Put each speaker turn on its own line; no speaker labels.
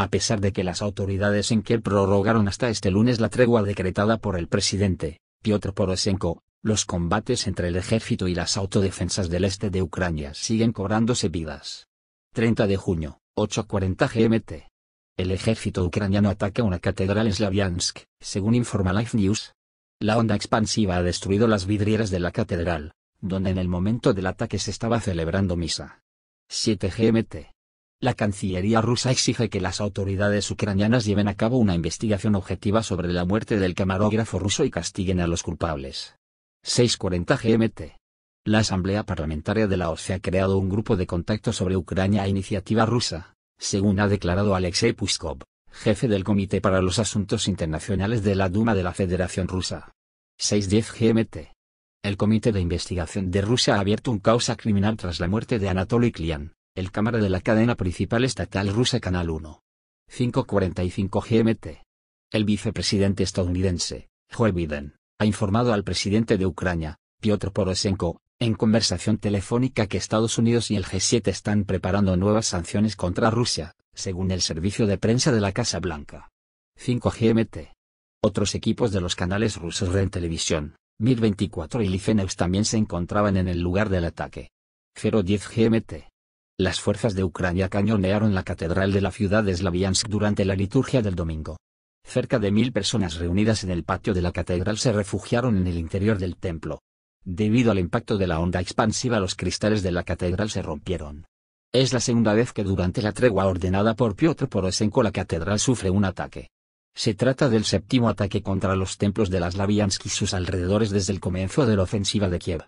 A pesar de que las autoridades en Kiev prorrogaron hasta este lunes la tregua decretada por el presidente, Piotr Poroshenko, los combates entre el ejército y las autodefensas del este de Ucrania siguen cobrándose vidas. 30 de junio, 8.40 GMT. El ejército ucraniano ataca una catedral en Slavyansk, según informa Life News. La onda expansiva ha destruido las vidrieras de la catedral, donde en el momento del ataque se estaba celebrando misa. 7 GMT. La Cancillería rusa exige que las autoridades ucranianas lleven a cabo una investigación objetiva sobre la muerte del camarógrafo ruso y castiguen a los culpables. 640 GMT. La Asamblea Parlamentaria de la OSE ha creado un grupo de contacto sobre Ucrania a iniciativa rusa, según ha declarado Alexei Puskov, jefe del Comité para los Asuntos Internacionales de la Duma de la Federación Rusa. 610 GMT. El Comité de Investigación de Rusia ha abierto un causa criminal tras la muerte de Anatoly Klian, el cámara de la cadena principal estatal rusa Canal 1. 545 GMT. El vicepresidente estadounidense, Joe Biden, ha informado al presidente de Ucrania, Piotr Poroshenko, en conversación telefónica que Estados Unidos y el G7 están preparando nuevas sanciones contra Rusia, según el servicio de prensa de la Casa Blanca. 5 GMT. Otros equipos de los canales rusos Ren Televisión, 1024 y Lifeneus también se encontraban en el lugar del ataque. 010 GMT las fuerzas de Ucrania cañonearon la catedral de la ciudad de Slavyansk durante la liturgia del domingo. Cerca de mil personas reunidas en el patio de la catedral se refugiaron en el interior del templo. Debido al impacto de la onda expansiva los cristales de la catedral se rompieron. Es la segunda vez que durante la tregua ordenada por Piotr Porosenko la catedral sufre un ataque. Se trata del séptimo ataque contra los templos de las Slaviansk y sus alrededores desde el comienzo de la ofensiva de Kiev.